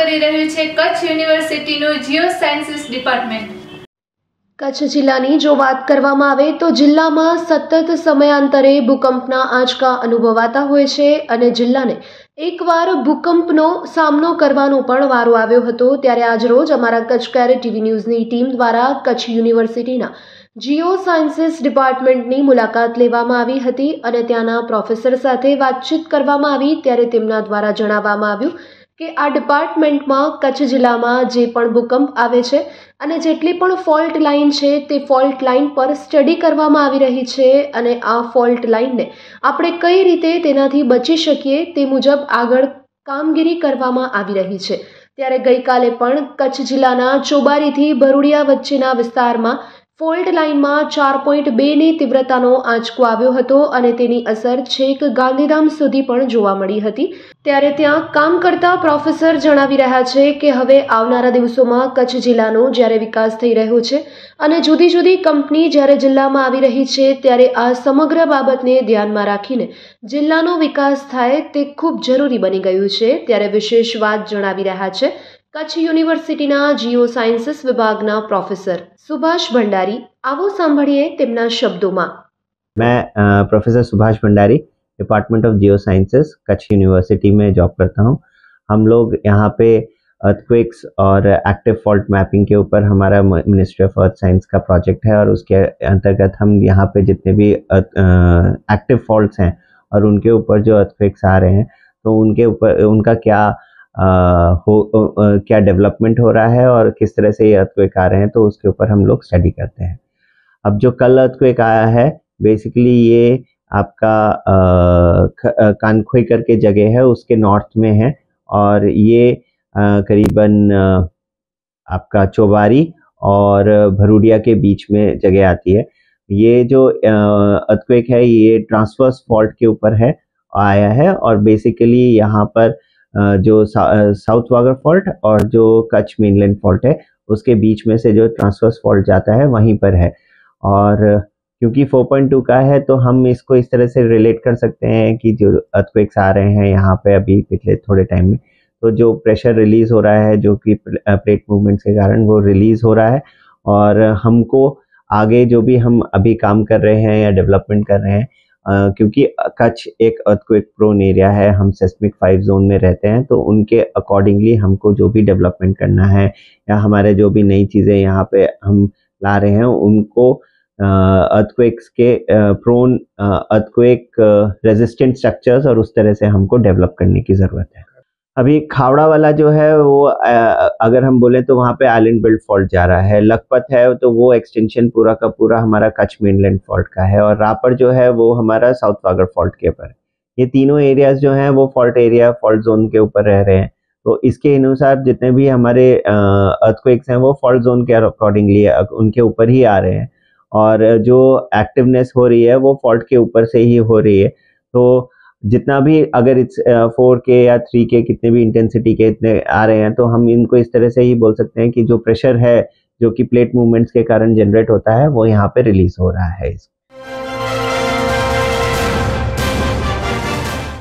કરી રહ્યું છે કચ્છ યુનિવર્સિટીનું જીઓ સાયન્સીસ ડિપાર્ટમેન્ટ કચ્છ જિલ્લાની જો વાત કરવામાં આવે તો જિલ્લામાં સતત સમયાંતરે ભૂકંપના આંચકા અનુભવાતા હોય છે અને જિલ્લાને એકવાર ભૂકંપનો સામનો કરવાનો પણ વારો આવ્યો હતો ત્યારે આજરોજ અમારા કચ્છ કેર ટીવી ન્યૂઝની ટીમ દ્વારા કચ્છ યુનિવર્સિટીના જીઓ સાયન્સીસ ડિપાર્ટમેન્ટની મુલાકાત લેવામાં આવી હતી અને ત્યાંના પ્રોફેસર સાથે વાતચીત કરવામાં આવી ત્યારે તેમના દ્વારા જણાવવામાં આવ્યું કે આ ડિપાર્ટમેન્ટમાં કચ્છ જિલ્લામાં જે પણ ભૂકંપ આવે છે અને જેટલી પણ ફોલ્ટ લાઇન છે તે ફોલ્ટ લાઇન પર સ્ટડી કરવામાં આવી રહી છે અને આ ફોલ્ટ લાઇનને આપણે કઈ રીતે તેનાથી બચી શકીએ તે મુજબ આગળ કામગીરી કરવામાં આવી રહી છે ત્યારે ગઈકાલે પણ કચ્છ જિલ્લાના ચોબારીથી ભરૂડિયા વચ્ચેના વિસ્તારમાં ફોલ્ટ લાઇનમાં ચાર પોઈન્ટ બેની તીવ્રતાનો આંચકો આવ્યો હતો અને તેની અસર છેક ગાંધીધામ સુધી પણ જોવા મળી હતી ત્યારે ત્યાં કામ કરતા પ્રોફેસર જણાવી રહ્યા છે કે હવે આવનારા દિવસોમાં કચ્છ જિલ્લાનો જ્યારે વિકાસ થઈ રહ્યો છે અને જુદી જુદી કંપની જ્યારે જિલ્લામાં આવી રહી છે ત્યારે આ સમગ્ર બાબતને ધ્યાનમાં રાખીને જિલ્લાનો વિકાસ થાય તે ખૂબ જરૂરી બની ગયું છે ત્યારે વિશેષ વાત જણાવી રહ્યા છે કચ્છ યુનિવર્સિટીના જીઓ સાયન્સીસ વિભાગના પ્રોફેસર સુભાષ ભંડારી આવો સાંભળીએ તેમના શબ્દોમાં मैं professor Subhash Bhandari department of geo sciences Kutch university में जॉब करता हूँ हम लोग यहाँ पे अर्थक्वेक्स और एक्टिव फॉल्ट मैपिंग के ऊपर हमारा मिनिस्ट्री ऑफ अर्थ साइंस का प्रोजेक्ट है और उसके अंतर्गत हम यहाँ पे जितने भी एक्टिव फॉल्ट्स हैं और उनके ऊपर जो अर्थक्वेक्स आ रहे हैं तो उनके ऊपर उनका क्या हो क्या डेवलपमेंट हो रहा है और किस तरह से ये अर्थक्वेक आ रहे हैं तो उसके ऊपर हम लोग स्टडी करते हैं अब जो कल अर्थक्वेक आया है बेसिकली ये आपका कानखोई करके जगह है उसके नॉर्थ में है और ये आ, करीबन आ, आपका चोबारी और भरूडिया के बीच में जगह आती है ये जो अर्थक्वेक है ये ट्रांसवर्स फॉल्ट के ऊपर है आया है और बेसिकली यहाँ पर जो साउथ वागर फॉल्ट और जो कच्छ मेनलैंड फॉल्ट है उसके बीच में से जो ट्रांसवर्स फॉल्ट जाता है वहीं पर है और क्योंकि 4.2 का है तो हम इसको इस तरह से रिलेट कर सकते हैं कि जो अर्थक्वेक्स आ रहे हैं यहाँ पे अभी पिछले थोड़े टाइम में तो जो प्रेशर रिलीज़ हो रहा है जो कि प्लेट मूवमेंट्स के कारण वो रिलीज़ हो रहा है और हमको आगे जो भी हम अभी काम कर रहे हैं या डेवलपमेंट कर रहे हैं क्योंकि कच्छ एक अर्थक्वेक प्रोन एरिया है हम सेस्मिक फाइव जोन में रहते हैं तो उनके अकॉर्डिंगली हमको जो भी डेवलपमेंट करना है या हमारे जो भी नई चीज़ें यहाँ पे हम ला रहे हैं उनको अर्थक्वेक्स के प्रोन अर्थक्वेक रेजिस्टेंट स्ट्रक्चर्स और उस तरह से हमको डेवलप करने की ज़रूरत है अभी खावड़ा वाला जो है वो अगर हम बोले तो वहाँ पे आइलैंड बेल्ट फॉल्ट जा रहा है लखपत है तो वो एक्सटेंशन पूरा का पूरा हमारा कच्छ मेनलैंड फॉल्ट का है और रापड़ जो है वो हमारा साउथ वागर फॉल्ट के ऊपर है ये तीनों एरियाज जो हैं वो फॉल्ट एरिया फॉल्ट जोन के ऊपर रह रहे हैं तो इसके अनुसार जितने भी हमारे अर्थक्वेक्स हैं वो फॉल्ट जोन के अकॉर्डिंगली उनके ऊपर ही आ रहे हैं और जो एक्टिवनेस हो रही है वो फॉल्ट के ऊपर से ही हो रही है तो जितना भी अगर इट्स फोर के या थ्री के कितने भी इंटेंसिटी के इतने आ रहे हैं तो हम इनको इस तरह से ही बोल सकते हैं कि जो प्रेशर है जो कि प्लेट मूवमेंट्स के कारण जनरेट होता है वो यहाँ पे रिलीज हो रहा है